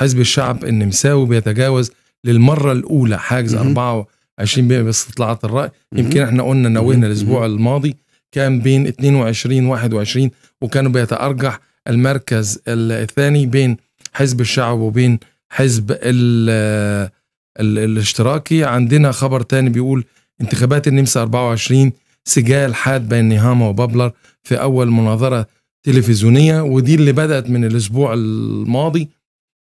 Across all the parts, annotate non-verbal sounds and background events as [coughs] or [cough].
حزب الشعب النمساوي بيتجاوز للمرة الأولى حاجز 24 باستطلاعات الرأي يمكن احنا قلنا نوهنا الأسبوع الماضي كان بين 22 21 وكانوا بيتأرجح المركز الثاني بين حزب الشعب وبين حزب ال الـ الاشتراكي عندنا خبر تاني بيقول انتخابات النمسا 24 سجال حاد بين نهاما وبابلر في أول مناظرة تلفزيونية ودي اللي بدأت من الأسبوع الماضي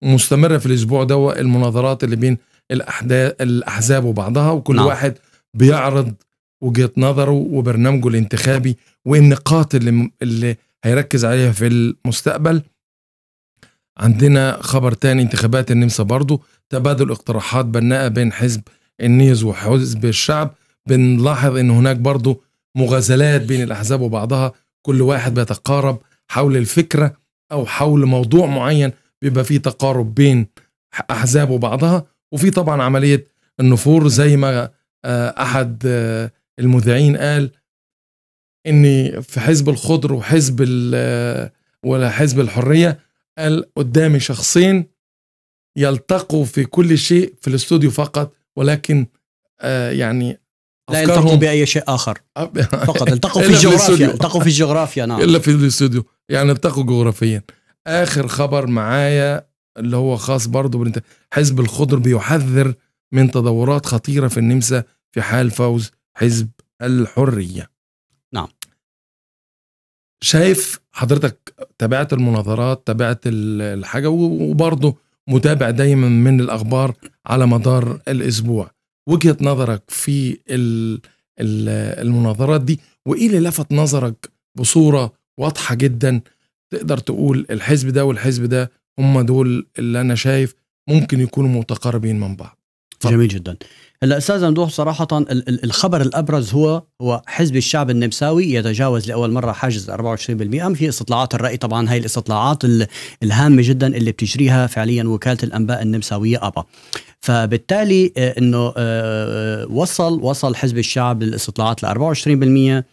مستمره في الاسبوع ده المناظرات اللي بين الاحداث الاحزاب وبعضها وكل نعم. واحد بيعرض وجهه نظره وبرنامجه الانتخابي والنقاط اللي اللي هيركز عليها في المستقبل عندنا خبر تاني انتخابات النمسا برضو تبادل اقتراحات بناءة بين حزب النيز وحزب الشعب بنلاحظ ان هناك برضو مغازلات بين الاحزاب وبعضها كل واحد بيتقارب حول الفكرة او حول موضوع معين بيبقى في تقارب بين احزاب وبعضها وفي طبعا عمليه النفور زي ما آه، احد آه، المذيعين قال ان في حزب الخضر وحزب آه، ولا حزب الحريه قال قدامي شخصين يلتقوا في كل شيء في الاستوديو فقط ولكن يعني لا يلتقوا باي شيء اخر فقط التقوا [laughs] في الجغرافيا التقوا في الجغرافيا نعم الا في الاستوديو يعني التقوا جغرافيا اخر خبر معايا اللي هو خاص برضه بالانت... حزب الخضر بيحذر من تدهورات خطيره في النمسا في حال فوز حزب الحريه نعم شايف حضرتك تابعت المناظرات تابعت الحاجه وبرضه متابع دايما من الاخبار على مدار الاسبوع وجهه نظرك في المناظرات دي وايه اللي لفت نظرك بصوره واضحه جدا تقدر تقول الحزب ده والحزب ده هم دول اللي انا شايف ممكن يكونوا متقاربين من بعض ف... جميل جدا هلا استاذ ممدوح صراحه الخبر الابرز هو هو حزب الشعب النمساوي يتجاوز لاول مره حاجز 24% في استطلاعات الراي طبعا هي الاستطلاعات الهامه جدا اللي بتجريها فعليا وكاله الانباء النمساويه ابا فبالتالي آه، انه آه، آه، وصل وصل حزب الشعب للاستطلاعات ل 24%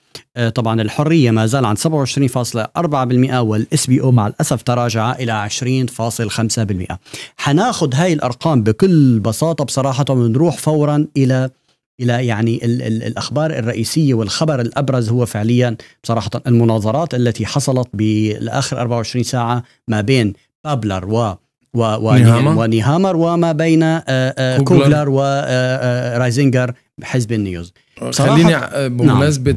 طبعا الحريه ما زال عن 27.4% والاس بي او مع الاسف تراجع الى 20.5% حناخذ هاي الارقام بكل بساطه بصراحه ونروح فورا الى الى يعني الـ الـ الاخبار الرئيسيه والخبر الابرز هو فعليا بصراحه المناظرات التي حصلت بالاخر 24 ساعه ما بين بابلر و ونهامر, ونهامر وما بين آه، آه، كوغلر ورايزنجر آه، حزب النيوز خليني نعم. بمناسبه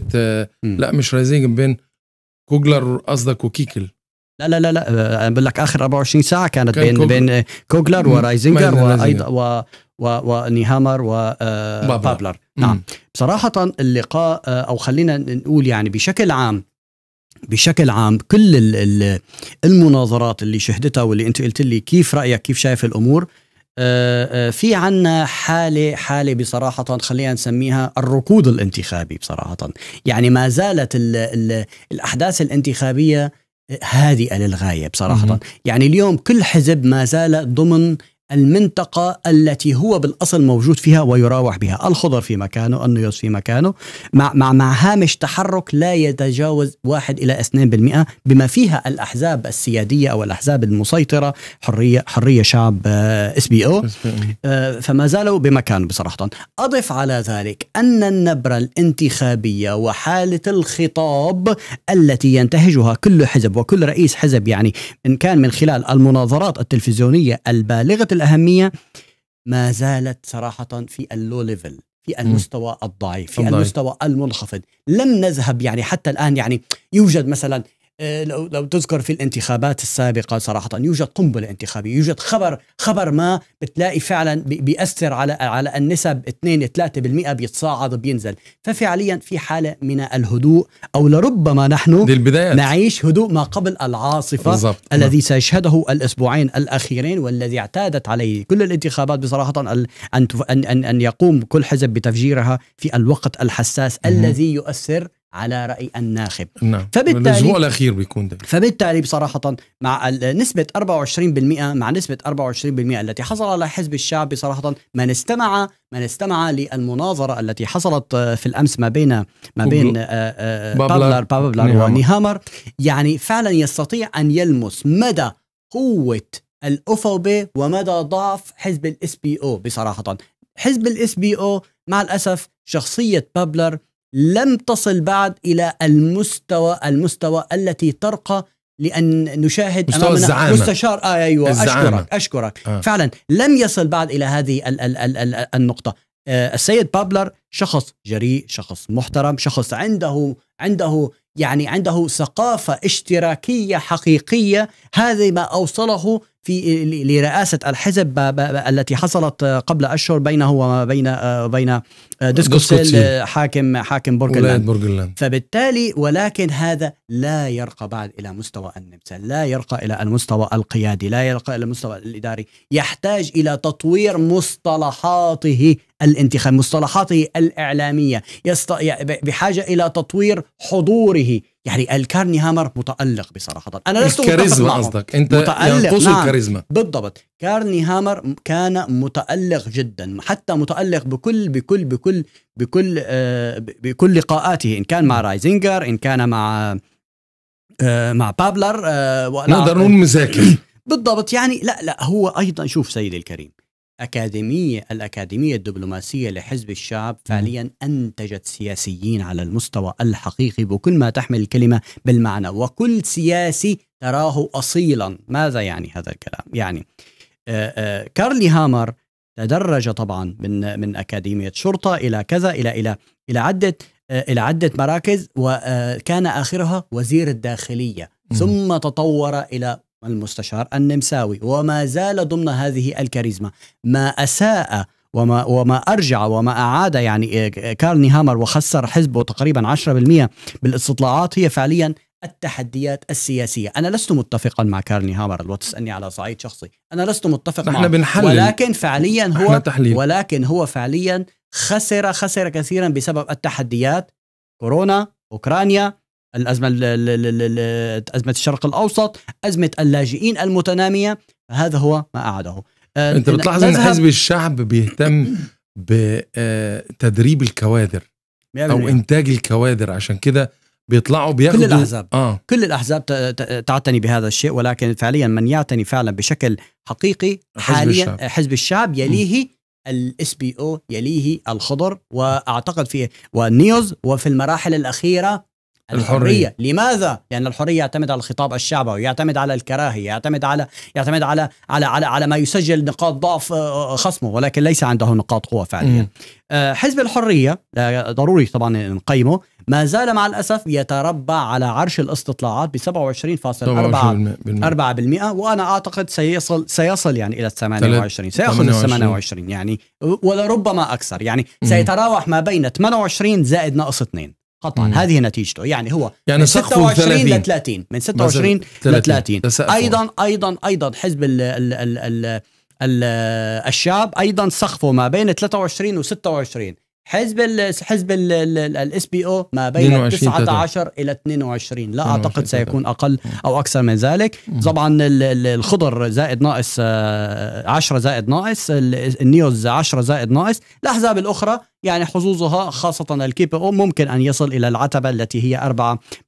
نعم. لا مش رايزنجر بين كوغلر قصدك وكيكل لا لا لا لا انا بقول لك اخر 24 ساعه كانت كان بين كوغلر بين كوغلر ورايزنجر وايضا و و ونيهامر وبابلر نعم بصراحه اللقاء او خلينا نقول يعني بشكل عام بشكل عام كل المناظرات اللي شهدتها واللي انت قلت لي كيف رايك كيف شايف الامور آه، آه، في عنا حالة حالة بصراحة خلينا نسميها الركود الانتخابي بصراحة يعني ما زالت الـ الـ الأحداث الانتخابية هادئة للغاية بصراحة يعني اليوم كل حزب ما زال ضمن المنطقة التي هو بالأصل موجود فيها ويراوح بها الخضر في مكانه النيوز في مكانه مع, مع, مع هامش تحرك لا يتجاوز 1 إلى 2% بما فيها الأحزاب السيادية أو الأحزاب المسيطرة حرية, حرية شعب آه، اس بي او آه، فما زالوا بمكانه بصراحة أضف على ذلك أن النبرة الانتخابية وحالة الخطاب التي ينتهجها كل حزب وكل رئيس حزب يعني إن كان من خلال المناظرات التلفزيونية البالغة الأهمية ما زالت صراحة في اللو ليفل في المستوى الضعيف في المستوى المنخفض لم نذهب يعني حتى الآن يعني يوجد مثلا آه، لو لو تذكر في الانتخابات السابقه صراحه يوجد قنبله انتخابيه، يوجد خبر خبر ما بتلاقي فعلا بيأثر على على النسب 2 3% بيتصاعد بينزل، ففعليا في حاله من الهدوء او لربما نحن نعيش هدوء ما قبل العاصفه بالزبط. الذي سيشهده الاسبوعين الاخيرين والذي اعتادت عليه كل الانتخابات بصراحه ان ان ان, أن يقوم كل حزب بتفجيرها في الوقت الحساس م- الذي يؤثر على راي الناخب نعم فبالتالي الاسبوع الاخير بيكون ده فبالتالي بصراحه مع نسبه 24% مع نسبه 24% التي حصل على حزب الشعب بصراحه من استمع من استمع للمناظره التي حصلت في الامس ما بين ما بين بابلر آه، آه، بابلر نعم. ونيهامر يعني فعلا يستطيع ان يلمس مدى قوه الأفوبة ومدى ضعف حزب الاس بي او بصراحة حزب الاس بي او مع الأسف شخصية بابلر لم تصل بعد إلى المستوى المستوى التي ترقى لأن نشاهد مستوى أمامنا الزعامة. مستشار آه أيوة الزعامة. أشكرك أشكرك آه. فعلا لم يصل بعد إلى هذه الـ الـ الـ الـ النقطة آه السيد بابلر شخص جريء شخص محترم شخص عنده عنده يعني عنده ثقافة اشتراكية حقيقية هذا ما أوصله في لرئاسه الحزب التي حصلت قبل اشهر بينه وما بين آه، بين آه، ديسكوسيل آه، حاكم حاكم بورجلاند فبالتالي ولكن هذا لا يرقى بعد الى مستوى النمسا لا يرقى الى المستوى القيادي لا يرقى الى المستوى الاداري يحتاج الى تطوير مصطلحاته الانتخاب مصطلحاته الاعلاميه بحاجه الى تطوير حضوره يعني الكارني هامر متالق بصراحه انا لست الكاريزما قصدك انت متالق نعم الكاريزما بالضبط كارني هامر كان متالق جدا حتى متالق بكل بكل بكل بكل آه بكل لقاءاته ان كان مع رايزنجر ان كان مع آه مع بابلر آه نقدر نقول مذاكر [coughs] بالضبط يعني لا لا هو ايضا شوف سيدي الكريم الأكاديمية الأكاديمية الدبلوماسية لحزب الشعب فعليا أنتجت سياسيين على المستوى الحقيقي بكل ما تحمل الكلمة بالمعنى وكل سياسي تراه أصيلا ماذا يعني هذا الكلام؟ يعني آه، آه، كارلي هامر تدرج طبعا من من أكاديمية شرطة إلى كذا إلى إلى إلى عدة آه، إلى عدة مراكز وكان آخرها وزير الداخلية ثم تطور إلى المستشار النمساوي وما زال ضمن هذه الكاريزما ما أساء وما وما ارجع وما اعاد يعني إيه، كارل نيهامر وخسر حزبه تقريبا 10% بالاستطلاعات هي فعليا التحديات السياسيه، انا لست متفقا مع كارل نيهامر لو تسالني على صعيد شخصي، انا لست متفقا معه بنحلل. ولكن فعليا هو تحليل. ولكن هو فعليا خسر خسر كثيرا بسبب التحديات كورونا، اوكرانيا، الازمه ازمه الشرق الاوسط ازمه اللاجئين المتناميه هذا هو ما أعده آه، انت بتلاحظ ان حزب الشعب بيهتم بتدريب آه، الكوادر او انتاج الكوادر عشان كده بيطلعوا بياخدوا كل الاحزاب آه. كل الاحزاب تعتني بهذا الشيء ولكن فعليا من يعتني فعلا بشكل حقيقي حزب حاليا الشعب. حزب الشعب يليه الاس بي او يليه الخضر واعتقد في والنيوز وفي المراحل الاخيره الحرية. الحرية لماذا؟ لأن الحرية يعتمد على الخطاب الشعبي ويعتمد على الكراهية يعتمد على يعتمد على على على, على ما يسجل نقاط ضعف آه، آه، خصمه ولكن ليس عنده نقاط قوة فعليا آه، حزب الحرية ضروري طبعا نقيمه ما زال مع الأسف يتربع على عرش الاستطلاعات ب 27.4% وأنا أعتقد سيصل سيصل يعني إلى 28 سيأخذ ال 28 يعني ولربما أكثر يعني سيتراوح ما بين 28 زائد ناقص 2 قطعا مم. هذه نتيجته يعني هو يعني من 26 ل 30 من 26 ل 30 ايضا ايضا ايضا حزب الـ الـ الـ الـ الـ الشاب ايضا سقفه ما بين 23 و 26 حزب الـ حزب الاس بي او ما بين 19 الى 22 لا اعتقد سيكون اقل او اكثر من ذلك طبعا الخضر زائد ناقص 10 آه، زائد ناقص النيوز 10 زائد ناقص الاحزاب الاخرى يعني حظوظها خاصه الكي بي او ممكن ان يصل الى العتبه التي هي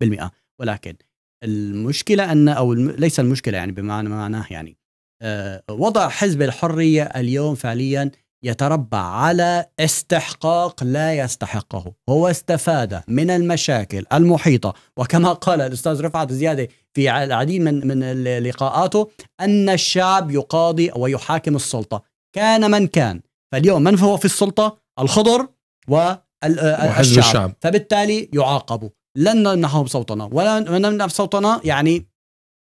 4% ولكن المشكله ان او ليس المشكله يعني بمعنى معناه يعني آه، وضع حزب الحريه اليوم فعليا يتربع على استحقاق لا يستحقه هو استفاد من المشاكل المحيطة وكما قال الأستاذ رفعت زيادة في العديد من, من لقاءاته أن الشعب يقاضي ويحاكم السلطة كان من كان فاليوم من هو في السلطة الخضر والشعب آه، الشعب. فبالتالي يعاقبوا لن نمنحهم صوتنا ولا نمنح صوتنا يعني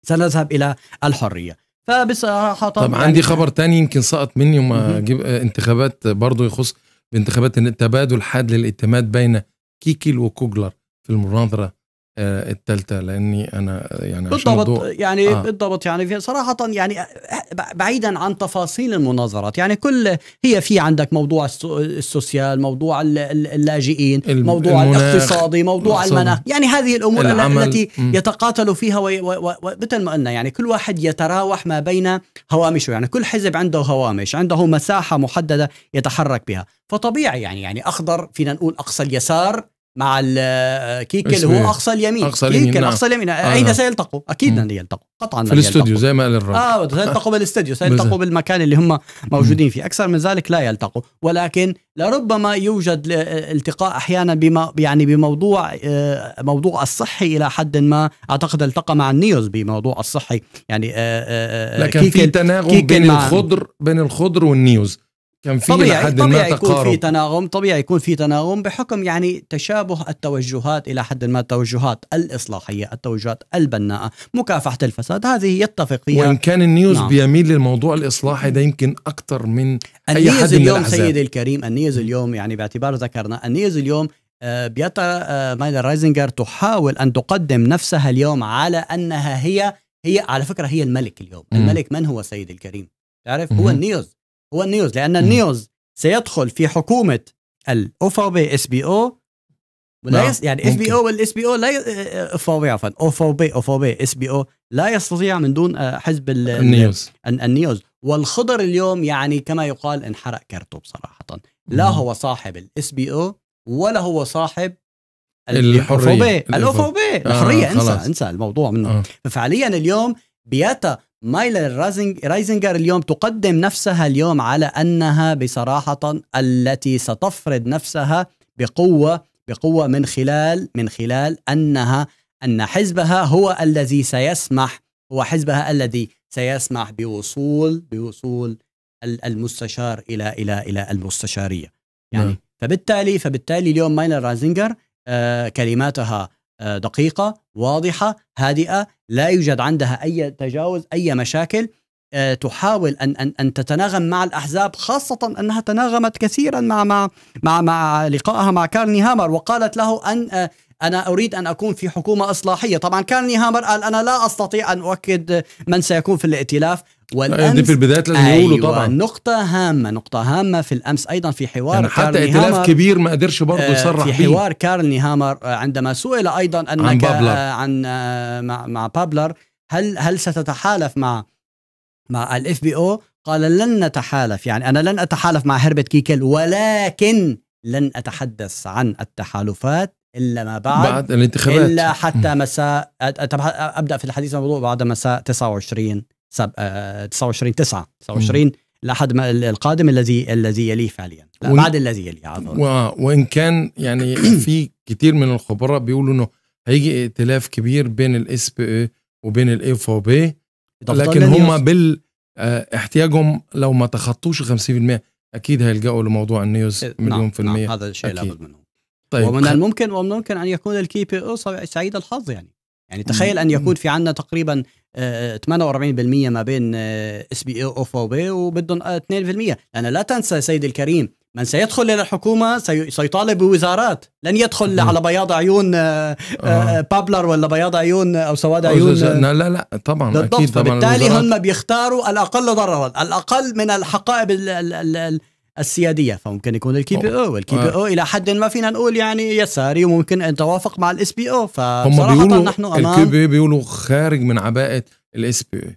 سنذهب إلى الحرية فبصراحه طب يعني عندي خبر تاني يمكن سقط مني وما اجيب آه، انتخابات برضه يخص بانتخابات تبادل حاد للاعتماد بين كيكل وكوجلر في المناظره آه، الثالثه لاني انا يعني بالضبط يعني آه. بالضبط يعني في صراحه يعني آه، بعيدا عن تفاصيل المناظرات يعني كل هي في عندك موضوع السوسيال موضوع اللاجئين موضوع الاقتصادي موضوع المناخ, يعني هذه الامور التي يتقاتل فيها مثل ما قلنا يعني كل واحد يتراوح ما بين هوامشه يعني كل حزب عنده هوامش عنده مساحه محدده يتحرك بها فطبيعي يعني يعني اخضر فينا نقول اقصى اليسار مع اللي هو إيه؟ اقصى اليمين اقصى اليمين نعم. اقصى اليمين آه. اين سيلتقوا؟ اكيد لن يلتقوا قطعا في الاستوديو زي ما قال الرجل اه سيلتقوا بالاستوديو [laughs] سيلتقوا بالمكان اللي هم موجودين فيه اكثر من ذلك لا يلتقوا ولكن لربما يوجد التقاء احيانا بما يعني بموضوع آه، موضوع الصحي الى حد ما اعتقد التقى مع النيوز بموضوع الصحي يعني آه، آه، لكن في تناغم بين الخضر بين الخضر والنيوز كان في طبيعي لحد طبيعي ما يكون في تناغم طبيعي يكون في تناغم بحكم يعني تشابه التوجهات الى حد ما التوجهات الاصلاحيه التوجهات البناءه مكافحه الفساد هذه يتفق فيها وان كان النيوز نعم. بيميل للموضوع الاصلاحي ده يمكن اكثر من اي حد من اليوم سيدي الكريم النيوز اليوم يعني باعتبار ذكرنا النيوز اليوم آه، بيتا آه، مايدا رايزنجر تحاول ان تقدم نفسها اليوم على انها هي هي على فكره هي الملك اليوم، الملك من هو سيد الكريم؟ تعرف هو النيوز هو النيوز لان النيوز سيدخل في حكومه الاو في بي اس بي او ولا نعم، يس... يعني اس بي او والاس بي او لا ي... اف بي عفوا اوف بي اوف بي اس بي او لا يستطيع من دون آه، حزب ال... النيوز النيوز والخضر اليوم يعني كما يقال انحرق كرته بصراحه لا هو صاحب الاس بي او ولا هو صاحب الحريه بي الحريه آه، انسى انسى الموضوع منه آه. ففعليا اليوم بياتا مايلر رايزنجر اليوم تقدم نفسها اليوم على انها بصراحه التي ستفرض نفسها بقوه بقوه من خلال من خلال انها ان حزبها هو الذي سيسمح هو حزبها الذي سيسمح بوصول بوصول المستشار الى الى الى المستشاريه يعني نعم. فبالتالي فبالتالي اليوم مايل رايزنجر آه، كلماتها آه، دقيقة واضحة هادئة لا يوجد عندها أي تجاوز أي مشاكل آه، تحاول أن أن أن تتناغم مع الأحزاب خاصة أنها تناغمت كثيرا مع مع مع مع لقائها مع كارني هامر وقالت له أن آه، أنا أريد أن أكون في حكومة إصلاحية طبعا كارني هامر قال أنا لا أستطيع أن أؤكد من سيكون في الائتلاف والامس آه، دي في البدايات لازم أيوة يقولوا طبعا نقطة هامة نقطة هامة في الامس ايضا في حوار يعني حتى ائتلاف كبير ما قدرش برضه آه، يصرح في حوار بيه. كارل هامر آه، عندما سئل ايضا انك عن, بابلر. عن مع, بابلر هل هل ستتحالف مع مع الاف بي او قال لن نتحالف يعني انا لن اتحالف مع هربرت كيكل ولكن لن اتحدث عن التحالفات الا ما بعد بعد الانتخابات الا حتى مساء ابدا في الحديث عن الموضوع بعد مساء 29 29 9 29 الاحد القادم الذي الذي يليه فعليا لا وإن... بعد الذي يليه و... وان كان يعني [clears throat] في كتير من الخبراء بيقولوا انه هيجي ائتلاف كبير بين الاس بي اي وبين الاف او بي لكن هم بال آه، احتياجهم لو ما تخطوش 50% اكيد هيلجأوا لموضوع النيوز إيه، مليون نعم، في المية نعم، هذا الشيء لابد منه طيب ومن الممكن ومن الممكن ان يكون الكي بي او سعيد الحظ يعني يعني تخيل ان يكون في عندنا تقريبا 48% آه، ما بين آه، اس بي او بي وبدهم 2% آه، لان لا تنسى سيدي الكريم من سيدخل الى الحكومه سيطالب بوزارات لن يدخل على بياض عيون بابلر ولا بياض عيون او سواد عيون لا لا لا طبعا بالضبط. اكيد طبعا بالتالي هم بيختاروا الاقل ضررا الاقل من الحقائب ال ال ال السياديه فممكن يكون الكي بي او والكي بي او آه. الى حد ما فينا نقول يعني يساري وممكن ان توافق مع الاس بي او فصراحه بيقولوا نحن امام الكي بي بيقولوا خارج من عباءه الاس بي او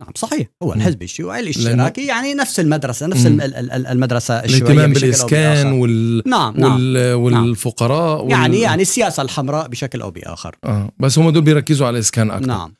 نعم صحيح هو الحزب الشيوعي الاشتراكي يعني نفس المدرسه نفس م. المدرسه الشيوعيه الاهتمام بالاسكان وال... نعم. نعم، وال... نعم. والفقراء وال... يعني يعني السياسه الحمراء بشكل او باخر آه. بس هم دول بيركزوا على الاسكان اكثر نعم